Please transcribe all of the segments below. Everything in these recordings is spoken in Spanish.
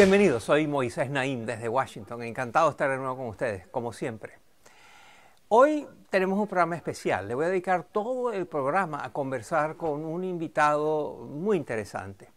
Bienvenidos, soy Moisés Naim desde Washington. Encantado de estar de nuevo con ustedes, como siempre. Hoy tenemos un programa especial. Le voy a dedicar todo el programa a conversar con un invitado muy interesante.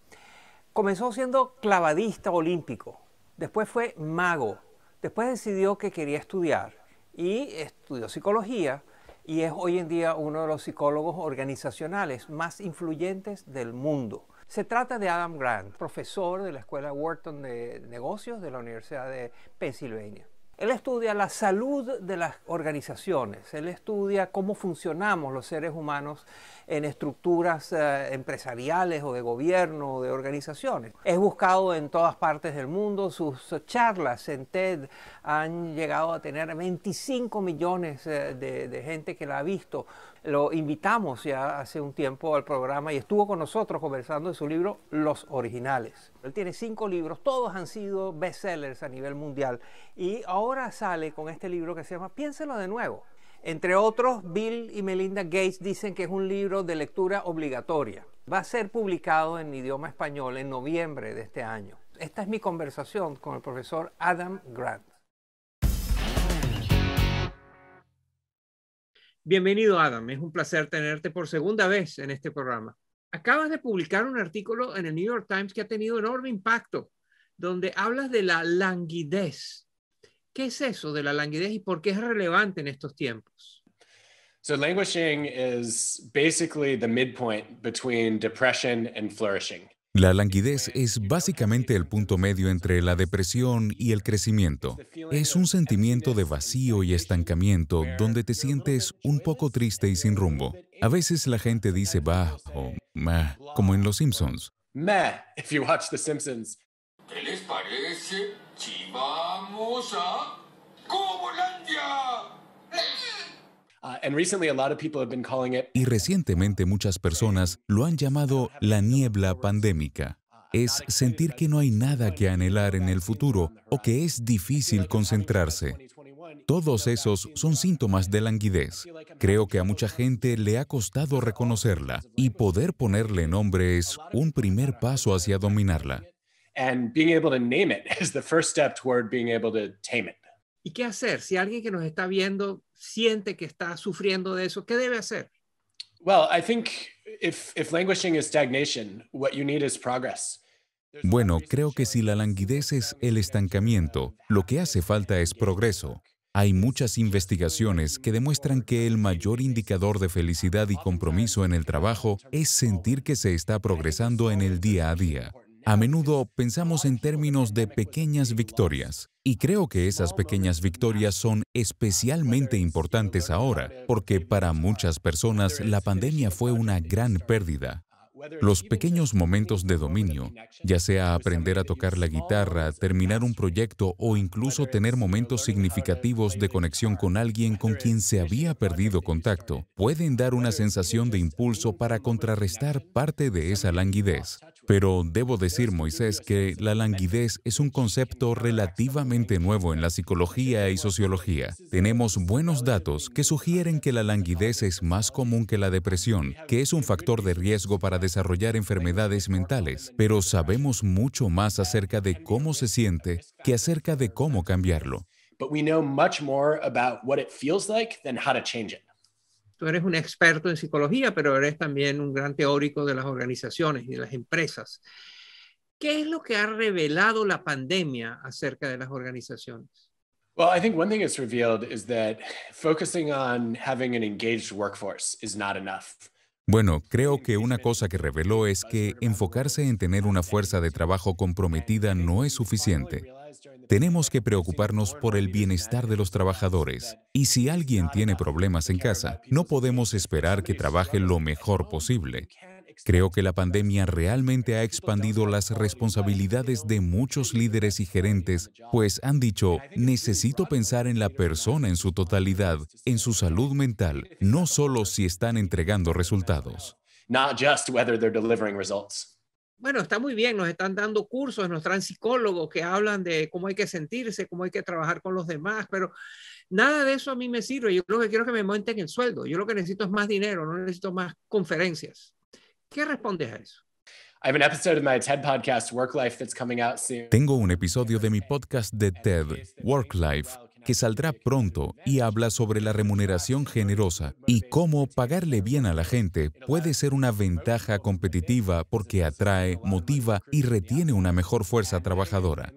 Comenzó siendo clavadista olímpico, después fue mago, después decidió que quería estudiar y estudió psicología y es hoy en día uno de los psicólogos organizacionales más influyentes del mundo. Se trata de Adam Grant, profesor de la Escuela Wharton de Negocios de la Universidad de Pensilvania. Él estudia la salud de las organizaciones, él estudia cómo funcionamos los seres humanos en estructuras eh, empresariales o de gobierno o de organizaciones. Es buscado en todas partes del mundo, sus charlas en TED han llegado a tener 25 millones eh, de, de gente que la ha visto, lo invitamos ya hace un tiempo al programa y estuvo con nosotros conversando de su libro Los Originales. Él tiene cinco libros, todos han sido bestsellers a nivel mundial y ahora sale con este libro que se llama Piénselo de nuevo. Entre otros, Bill y Melinda Gates dicen que es un libro de lectura obligatoria. Va a ser publicado en idioma español en noviembre de este año. Esta es mi conversación con el profesor Adam Grant. Bienvenido, Adam. Es un placer tenerte por segunda vez en este programa. Acabas de publicar un artículo en el New York Times que ha tenido enorme impacto, donde hablas de la languidez. ¿Qué es eso de la languidez y por qué es relevante en estos tiempos? So, languishing is basically the midpoint between depression and flourishing. La languidez es básicamente el punto medio entre la depresión y el crecimiento. Es un sentimiento de vacío y estancamiento donde te sientes un poco triste y sin rumbo. A veces la gente dice bah o meh, como en Los Simpsons. Meh, if you watch The Simpsons. ¿Qué les parece si vamos a Y recientemente muchas personas lo han llamado la niebla pandémica. Es sentir que no hay nada que anhelar en el futuro o que es difícil concentrarse. Todos esos son síntomas de languidez. Creo que a mucha gente le ha costado reconocerla y poder ponerle nombre es un primer paso hacia dominarla. ¿Y qué hacer si alguien que nos está viendo siente que está sufriendo de eso, ¿qué debe hacer? Bueno, creo que si la languidez es el estancamiento, lo que hace falta es progreso. Hay muchas investigaciones que demuestran que el mayor indicador de felicidad y compromiso en el trabajo es sentir que se está progresando en el día a día. A menudo pensamos en términos de pequeñas victorias. Y creo que esas pequeñas victorias son especialmente importantes ahora, porque para muchas personas la pandemia fue una gran pérdida. Los pequeños momentos de dominio, ya sea aprender a tocar la guitarra, terminar un proyecto o incluso tener momentos significativos de conexión con alguien con quien se había perdido contacto, pueden dar una sensación de impulso para contrarrestar parte de esa languidez. Pero debo decir, Moisés, que la languidez es un concepto relativamente nuevo en la psicología y sociología. Tenemos buenos datos que sugieren que la languidez es más común que la depresión, que es un factor de riesgo para desarrollar enfermedades mentales, pero sabemos mucho más acerca de cómo se siente que acerca de cómo cambiarlo eres un experto en psicología, pero eres también un gran teórico de las organizaciones y de las empresas. ¿Qué es lo que ha revelado la pandemia acerca de las organizaciones? Well, I think one thing it's revealed is that focusing on having an engaged workforce is not enough. Bueno, creo que una cosa que reveló es que enfocarse en tener una fuerza de trabajo comprometida no es suficiente. Tenemos que preocuparnos por el bienestar de los trabajadores. Y si alguien tiene problemas en casa, no podemos esperar que trabaje lo mejor posible. Creo que la pandemia realmente ha expandido las responsabilidades de muchos líderes y gerentes, pues han dicho, necesito pensar en la persona en su totalidad, en su salud mental, no solo si están entregando resultados. Bueno, está muy bien, nos están dando cursos, nos traen psicólogos que hablan de cómo hay que sentirse, cómo hay que trabajar con los demás, pero nada de eso a mí me sirve. Yo lo que quiero es que me monten el sueldo. Yo lo que necesito es más dinero, no necesito más conferencias. ¿Qué respondes a eso? Tengo un episodio de mi podcast de TED, Work Life, que saldrá pronto y habla sobre la remuneración generosa y cómo pagarle bien a la gente puede ser una ventaja competitiva porque atrae, motiva y retiene una mejor fuerza trabajadora.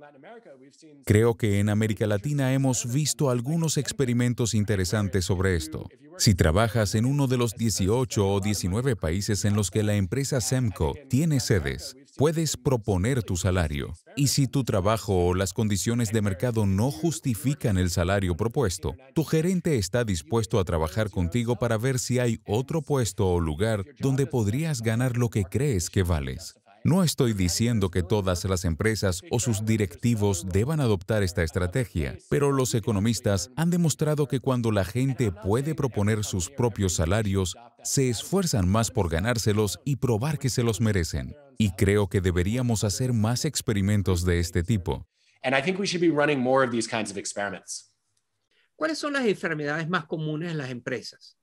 Creo que en América Latina hemos visto algunos experimentos interesantes sobre esto. Si trabajas en uno de los 18 o 19 países en los que la empresa SEMCO tiene sedes, puedes proponer tu salario. Y si tu trabajo o las condiciones de mercado no justifican el salario propuesto, tu gerente está dispuesto a trabajar contigo para ver si hay otro puesto o lugar donde podrías ganar lo que crees que vales. No estoy diciendo que todas las empresas o sus directivos deban adoptar esta estrategia, pero los economistas han demostrado que cuando la gente puede proponer sus propios salarios, se esfuerzan más por ganárselos y probar que se los merecen. Y creo que deberíamos hacer más experimentos de este tipo. ¿Cuáles son las enfermedades más comunes en las empresas?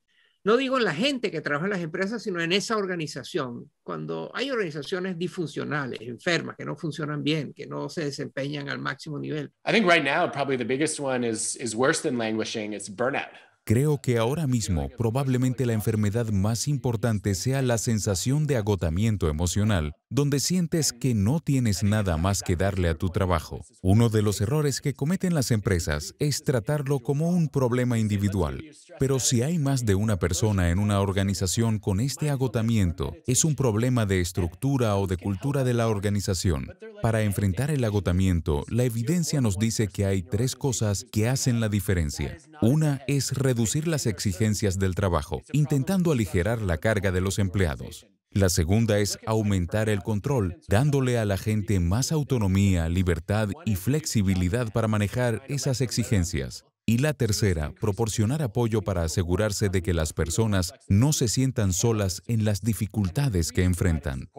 no digo en la gente que trabaja en las empresas, sino en esa organización. Cuando hay organizaciones disfuncionales, enfermas, que no funcionan bien, que no se desempeñan al máximo nivel. I think right now probably the biggest one is is worse than languishing, it's burnout. Creo que ahora mismo probablemente la enfermedad más importante sea la sensación de agotamiento emocional, donde sientes que no tienes nada más que darle a tu trabajo. Uno de los errores que cometen las empresas es tratarlo como un problema individual. Pero si hay más de una persona en una organización con este agotamiento, es un problema de estructura o de cultura de la organización. Para enfrentar el agotamiento, la evidencia nos dice que hay tres cosas que hacen la diferencia. Una es reducir las exigencias del trabajo, intentando aligerar la carga de los empleados. La segunda es aumentar el control, dándole a la gente más autonomía, libertad y flexibilidad para manejar esas exigencias. Y la tercera, proporcionar apoyo para asegurarse de que las personas no se sientan solas en las dificultades que enfrentan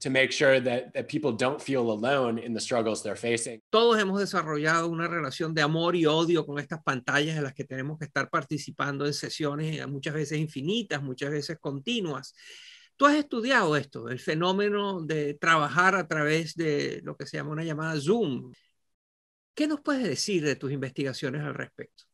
to make sure that, people don't feel alone in the struggles they're facing. Todos hemos desarrollado una relación de amor y odio con estas pantallas en las que tenemos que estar participando en sesiones eh, muchas veces infinitas, muchas veces continuas. Tú has estudiado esto, el fenómeno de trabajar a través de lo que se llama una llamada Zoom. ¿Qué nos puedes decir de tus investigaciones al respecto?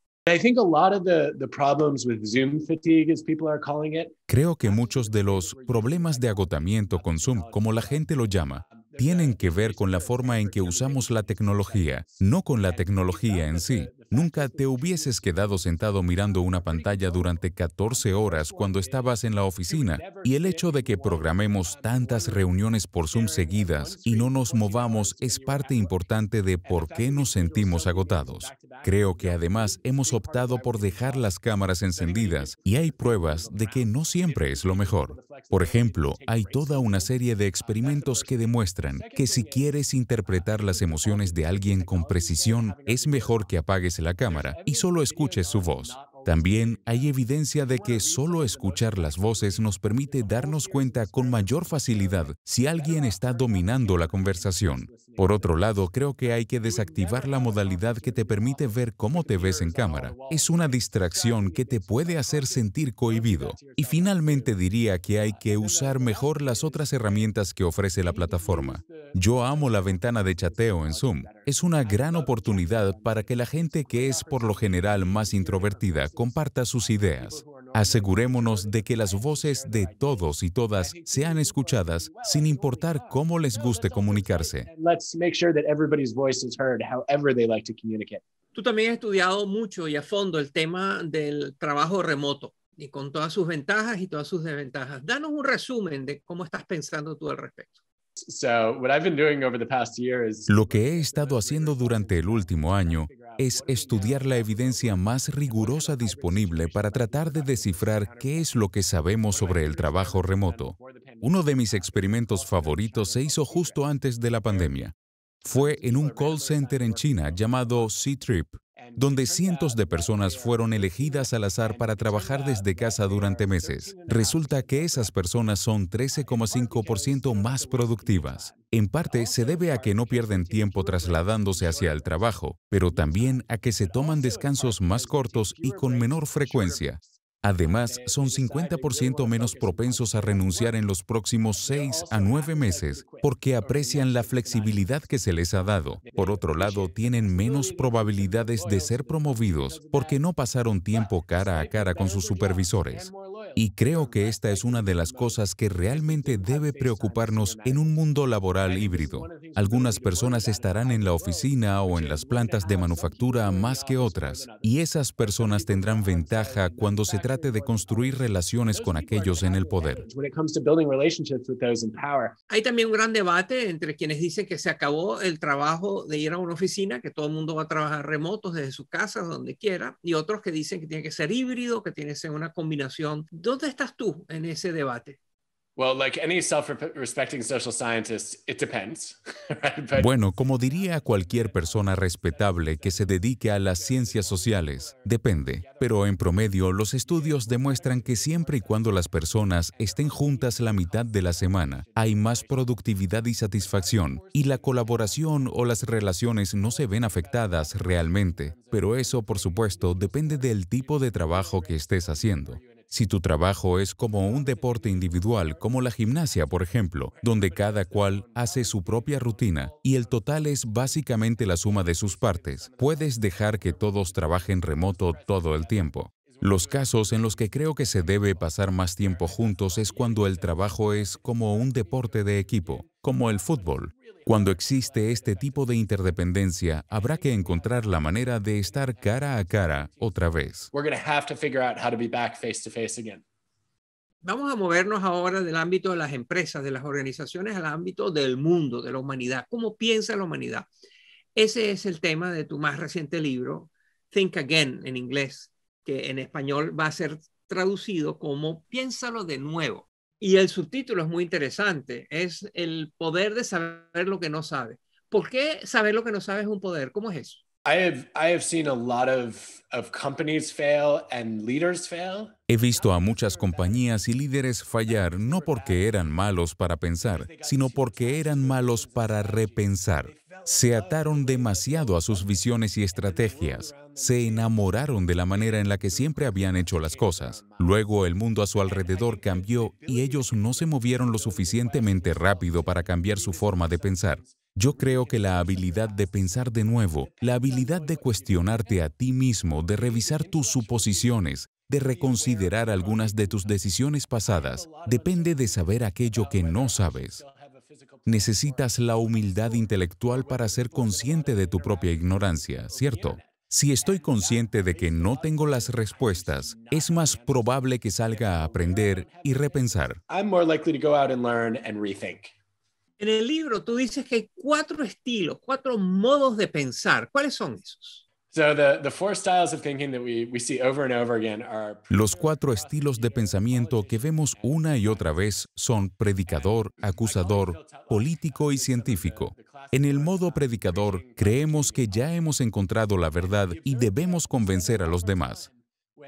Creo que muchos de los problemas de agotamiento con Zoom, como la gente lo llama, tienen que ver con la forma en que usamos la tecnología, no con la tecnología en sí. Nunca te hubieses quedado sentado mirando una pantalla durante 14 horas cuando estabas en la oficina. Y el hecho de que programemos tantas reuniones por Zoom seguidas y no nos movamos es parte importante de por qué nos sentimos agotados. Creo que además hemos optado por dejar las cámaras encendidas y hay pruebas de que no siempre es lo mejor. Por ejemplo, hay toda una serie de experimentos que demuestran que si quieres interpretar las emociones de alguien con precisión, es mejor que apagues la cámara y solo escuches su voz. También hay evidencia de que solo escuchar las voces nos permite darnos cuenta con mayor facilidad si alguien está dominando la conversación. Por otro lado, creo que hay que desactivar la modalidad que te permite ver cómo te ves en cámara. Es una distracción que te puede hacer sentir cohibido. Y finalmente diría que hay que usar mejor las otras herramientas que ofrece la plataforma. Yo amo la ventana de chateo en Zoom. Es una gran oportunidad para que la gente que es por lo general más introvertida comparta sus ideas. Asegurémonos de que las voces de todos y todas sean escuchadas sin importar cómo les guste comunicarse. Tú también has estudiado mucho y a fondo el tema del trabajo remoto y con todas sus ventajas y todas sus desventajas. Danos un resumen de cómo estás pensando tú al respecto. Lo que he estado haciendo durante el último año es estudiar la evidencia más rigurosa disponible para tratar de descifrar qué es lo que sabemos sobre el trabajo remoto. Uno de mis experimentos favoritos se hizo justo antes de la pandemia. Fue en un call center en China llamado C-Trip donde cientos de personas fueron elegidas al azar para trabajar desde casa durante meses. Resulta que esas personas son 13,5% más productivas. En parte se debe a que no pierden tiempo trasladándose hacia el trabajo, pero también a que se toman descansos más cortos y con menor frecuencia, Además, son 50% menos propensos a renunciar en los próximos 6 a 9 meses porque aprecian la flexibilidad que se les ha dado. Por otro lado, tienen menos probabilidades de ser promovidos porque no pasaron tiempo cara a cara con sus supervisores. Y creo que esta es una de las cosas que realmente debe preocuparnos en un mundo laboral híbrido. Algunas personas estarán en la oficina o en las plantas de manufactura más que otras, y esas personas tendrán ventaja cuando se trate de construir relaciones con aquellos en el poder. Hay también un gran debate entre quienes dicen que se acabó el trabajo de ir a una oficina, que todo el mundo va a trabajar remotos desde su casa, donde quiera, y otros que dicen que tiene que ser híbrido, que tiene que ser una combinación ¿Dónde estás tú en ese debate? Bueno, como diría cualquier persona respetable que se dedique a las ciencias sociales, depende. Pero en promedio, los estudios demuestran que siempre y cuando las personas estén juntas la mitad de la semana, hay más productividad y satisfacción, y la colaboración o las relaciones no se ven afectadas realmente. Pero eso, por supuesto, depende del tipo de trabajo que estés haciendo. Si tu trabajo es como un deporte individual, como la gimnasia, por ejemplo, donde cada cual hace su propia rutina y el total es básicamente la suma de sus partes, puedes dejar que todos trabajen remoto todo el tiempo. Los casos en los que creo que se debe pasar más tiempo juntos es cuando el trabajo es como un deporte de equipo, como el fútbol, cuando existe este tipo de interdependencia, habrá que encontrar la manera de estar cara a cara otra vez. Vamos a movernos ahora del ámbito de las empresas, de las organizaciones, al ámbito del mundo, de la humanidad. ¿Cómo piensa la humanidad? Ese es el tema de tu más reciente libro, Think Again en inglés, que en español va a ser traducido como Piénsalo de nuevo. Y el subtítulo es muy interesante, es el poder de saber lo que no sabe. ¿Por qué saber lo que no sabe es un poder? ¿Cómo es eso? He visto a muchas compañías y líderes fallar no porque eran malos para pensar, sino porque eran malos para repensar se ataron demasiado a sus visiones y estrategias, se enamoraron de la manera en la que siempre habían hecho las cosas. Luego el mundo a su alrededor cambió y ellos no se movieron lo suficientemente rápido para cambiar su forma de pensar. Yo creo que la habilidad de pensar de nuevo, la habilidad de cuestionarte a ti mismo, de revisar tus suposiciones, de reconsiderar algunas de tus decisiones pasadas, depende de saber aquello que no sabes necesitas la humildad intelectual para ser consciente de tu propia ignorancia, ¿cierto? Si estoy consciente de que no tengo las respuestas, es más probable que salga a aprender y repensar. En el libro tú dices que hay cuatro estilos, cuatro modos de pensar. ¿Cuáles son esos? Los cuatro estilos de pensamiento que vemos una y otra vez son predicador, acusador, político y científico. En el modo predicador, creemos que ya hemos encontrado la verdad y debemos convencer a los demás.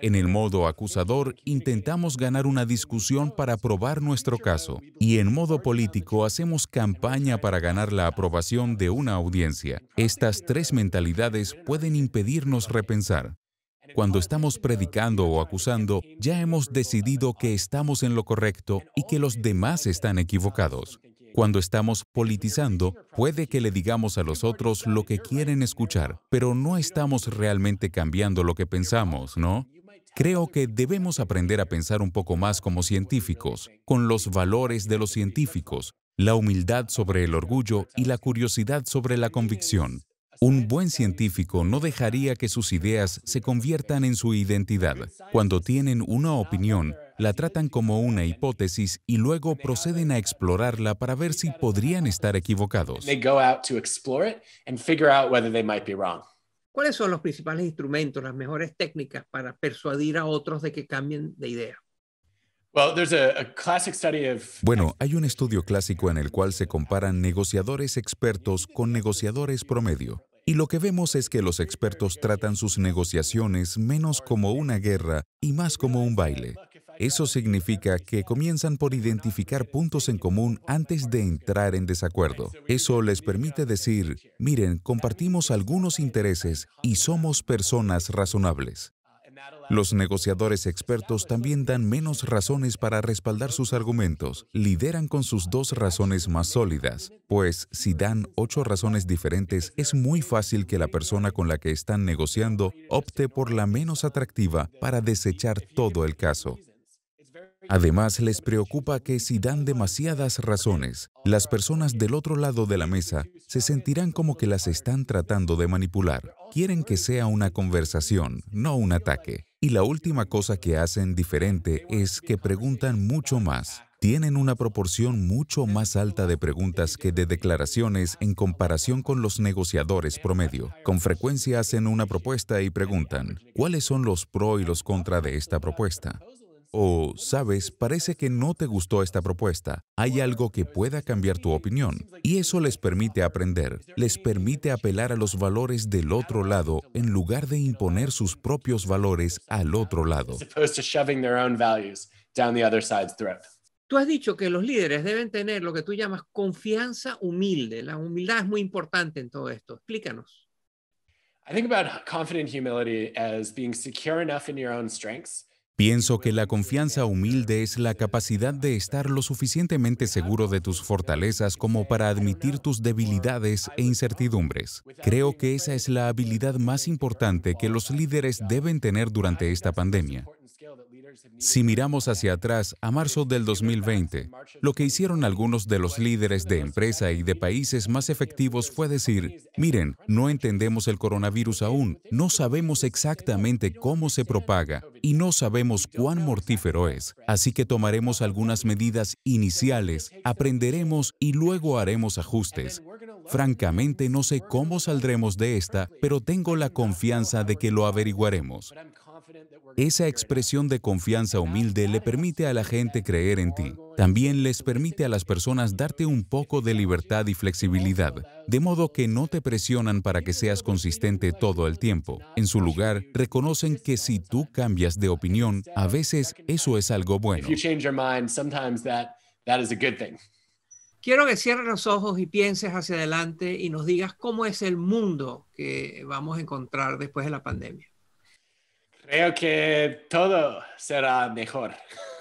En el modo acusador intentamos ganar una discusión para probar nuestro caso y en modo político hacemos campaña para ganar la aprobación de una audiencia. Estas tres mentalidades pueden impedirnos repensar. Cuando estamos predicando o acusando, ya hemos decidido que estamos en lo correcto y que los demás están equivocados. Cuando estamos politizando, puede que le digamos a los otros lo que quieren escuchar, pero no estamos realmente cambiando lo que pensamos, ¿no? Creo que debemos aprender a pensar un poco más como científicos, con los valores de los científicos, la humildad sobre el orgullo y la curiosidad sobre la convicción. Un buen científico no dejaría que sus ideas se conviertan en su identidad. Cuando tienen una opinión, la tratan como una hipótesis y luego proceden a explorarla para ver si podrían estar equivocados. ¿Cuáles son los principales instrumentos, las mejores técnicas para persuadir a otros de que cambien de idea? Bueno, hay un estudio clásico en el cual se comparan negociadores expertos con negociadores promedio. Y lo que vemos es que los expertos tratan sus negociaciones menos como una guerra y más como un baile. Eso significa que comienzan por identificar puntos en común antes de entrar en desacuerdo. Eso les permite decir, miren, compartimos algunos intereses y somos personas razonables. Los negociadores expertos también dan menos razones para respaldar sus argumentos, lideran con sus dos razones más sólidas, pues si dan ocho razones diferentes es muy fácil que la persona con la que están negociando opte por la menos atractiva para desechar todo el caso. Además, les preocupa que si dan demasiadas razones, las personas del otro lado de la mesa se sentirán como que las están tratando de manipular. Quieren que sea una conversación, no un ataque. Y la última cosa que hacen diferente es que preguntan mucho más. Tienen una proporción mucho más alta de preguntas que de declaraciones en comparación con los negociadores promedio. Con frecuencia hacen una propuesta y preguntan, ¿cuáles son los pro y los contra de esta propuesta? o, sabes, parece que no te gustó esta propuesta, hay algo que pueda cambiar tu opinión. Y eso les permite aprender, les permite apelar a los valores del otro lado en lugar de imponer sus propios valores al otro lado. Tú has dicho que los líderes deben tener lo que tú llamas confianza humilde. La humildad es muy importante en todo esto. Explícanos. I think about confident humility as being secure enough in your own strengths Pienso que la confianza humilde es la capacidad de estar lo suficientemente seguro de tus fortalezas como para admitir tus debilidades e incertidumbres. Creo que esa es la habilidad más importante que los líderes deben tener durante esta pandemia. Si miramos hacia atrás a marzo del 2020, lo que hicieron algunos de los líderes de empresa y de países más efectivos fue decir, miren, no entendemos el coronavirus aún, no sabemos exactamente cómo se propaga y no sabemos cuán mortífero es, así que tomaremos algunas medidas iniciales, aprenderemos y luego haremos ajustes. Francamente no sé cómo saldremos de esta, pero tengo la confianza de que lo averiguaremos. Esa expresión de confianza confianza humilde le permite a la gente creer en ti. También les permite a las personas darte un poco de libertad y flexibilidad, de modo que no te presionan para que seas consistente todo el tiempo. En su lugar, reconocen que si tú cambias de opinión, a veces eso es algo bueno. Quiero que cierres los ojos y pienses hacia adelante y nos digas cómo es el mundo que vamos a encontrar después de la pandemia. Creo que todo será mejor.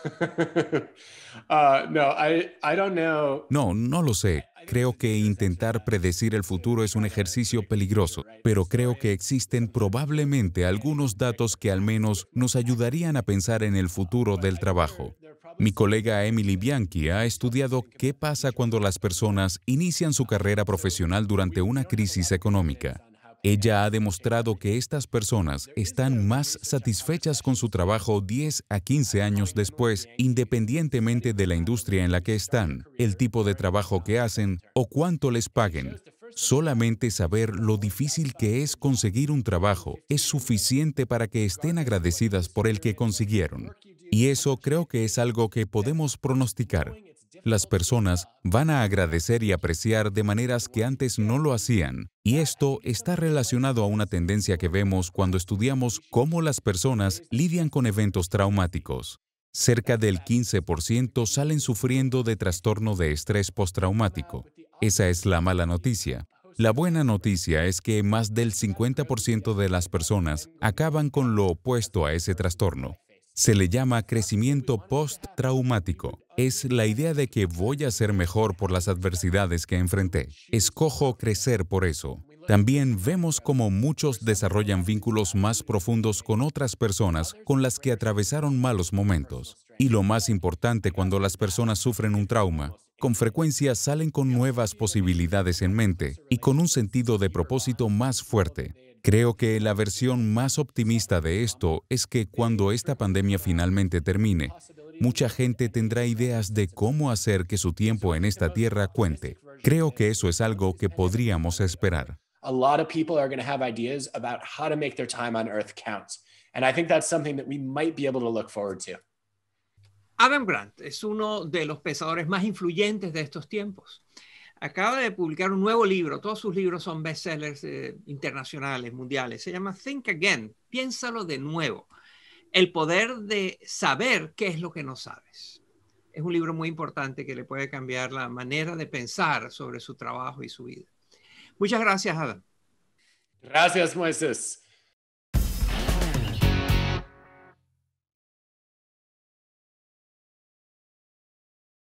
Uh, no, no lo sé. Creo que intentar predecir el futuro es un ejercicio peligroso, pero creo que existen probablemente algunos datos que al menos nos ayudarían a pensar en el futuro del trabajo. Mi colega Emily Bianchi ha estudiado qué pasa cuando las personas inician su carrera profesional durante una crisis económica. Ella ha demostrado que estas personas están más satisfechas con su trabajo 10 a 15 años después, independientemente de la industria en la que están, el tipo de trabajo que hacen o cuánto les paguen. Solamente saber lo difícil que es conseguir un trabajo es suficiente para que estén agradecidas por el que consiguieron. Y eso creo que es algo que podemos pronosticar las personas van a agradecer y apreciar de maneras que antes no lo hacían, y esto está relacionado a una tendencia que vemos cuando estudiamos cómo las personas lidian con eventos traumáticos. Cerca del 15% salen sufriendo de trastorno de estrés postraumático. Esa es la mala noticia. La buena noticia es que más del 50% de las personas acaban con lo opuesto a ese trastorno, se le llama crecimiento post-traumático. Es la idea de que voy a ser mejor por las adversidades que enfrenté. Escojo crecer por eso. También vemos cómo muchos desarrollan vínculos más profundos con otras personas con las que atravesaron malos momentos. Y lo más importante cuando las personas sufren un trauma, con frecuencia salen con nuevas posibilidades en mente y con un sentido de propósito más fuerte. Creo que la versión más optimista de esto es que cuando esta pandemia finalmente termine, mucha gente tendrá ideas de cómo hacer que su tiempo en esta tierra cuente. Creo que eso es algo que podríamos esperar. And I think that's something that we might be able to look forward to. Adam Grant es uno de los pensadores más influyentes de estos tiempos acaba de publicar un nuevo libro. Todos sus libros son bestsellers eh, internacionales, mundiales. Se llama Think Again, piénsalo de nuevo. El poder de saber qué es lo que no sabes. Es un libro muy importante que le puede cambiar la manera de pensar sobre su trabajo y su vida. Muchas gracias, Adam. Gracias, Moisés.